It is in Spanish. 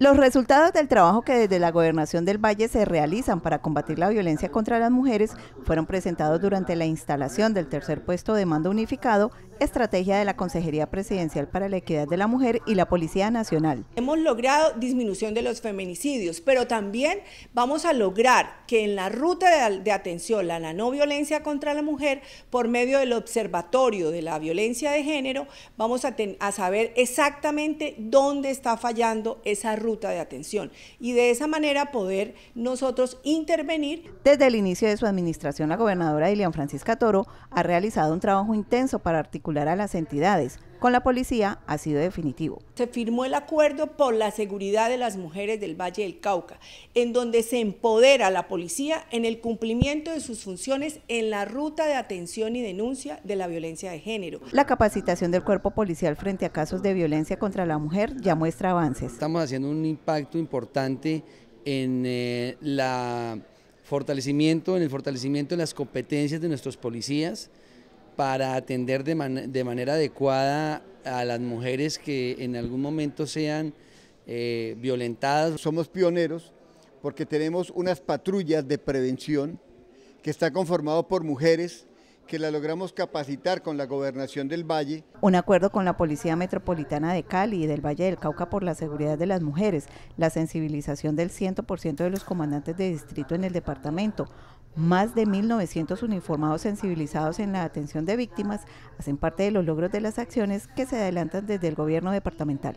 Los resultados del trabajo que desde la Gobernación del Valle se realizan para combatir la violencia contra las mujeres fueron presentados durante la instalación del tercer puesto de mando unificado estrategia de la Consejería Presidencial para la Equidad de la Mujer y la Policía Nacional. Hemos logrado disminución de los feminicidios, pero también vamos a lograr que en la ruta de, atención a la no violencia contra la mujer, por medio del Observatorio de la Violencia de Género, vamos a, a saber exactamente dónde está fallando esa ruta de atención y de esa manera poder nosotros intervenir. Desde el inicio de su administración, la gobernadora Elian Francisca Toro ha realizado un trabajo intenso para articular a las entidades. Con la policía ha sido definitivo. Se firmó el acuerdo por la seguridad de las mujeres del Valle del Cauca, en donde se empodera a la policía en el cumplimiento de sus funciones en la ruta de atención y denuncia de la violencia de género. La capacitación del cuerpo policial frente a casos de violencia contra la mujer ya muestra avances. Estamos haciendo un impacto importante en eh, la fortalecimiento, en el fortalecimiento de las competencias de nuestros policías, para atender de, manera adecuada a las mujeres que en algún momento sean eh, violentadas. Somos pioneros porque tenemos unas patrullas de prevención que está conformado por mujeres que la logramos capacitar con la gobernación del Valle. Un acuerdo con la Policía Metropolitana de Cali y del Valle del Cauca por la seguridad de las mujeres, la sensibilización del 100% de los comandantes de distrito en el departamento, más de 1.900 uniformados sensibilizados en la atención de víctimas hacen parte de los logros de las acciones que se adelantan desde el gobierno departamental.